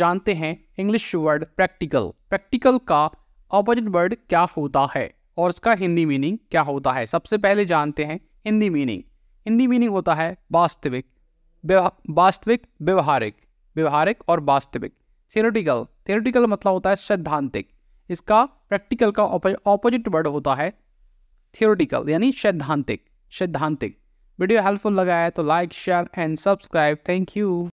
जानते हैं English word practical practical का ऑपोजिट वर्ड क्या होता है और इसका हिंदी मीनिंग क्या होता है सबसे पहले जानते हैं हिंदी मीनिंग हिंदी मीनिंग होता है वास्तविक वास्तविक व्यवहारिक व्यवहारिक और वास्तविक थियोरटिकल थियोरटिकल मतलब होता है सैद्धांतिक इसका प्रैक्टिकल का ऑपोजिट वर्ड होता है थियोरटिकल यानी सैद्धांतिक सैद्धांतिक वीडियो हेल्पफुल लगा है तो like share and subscribe thank you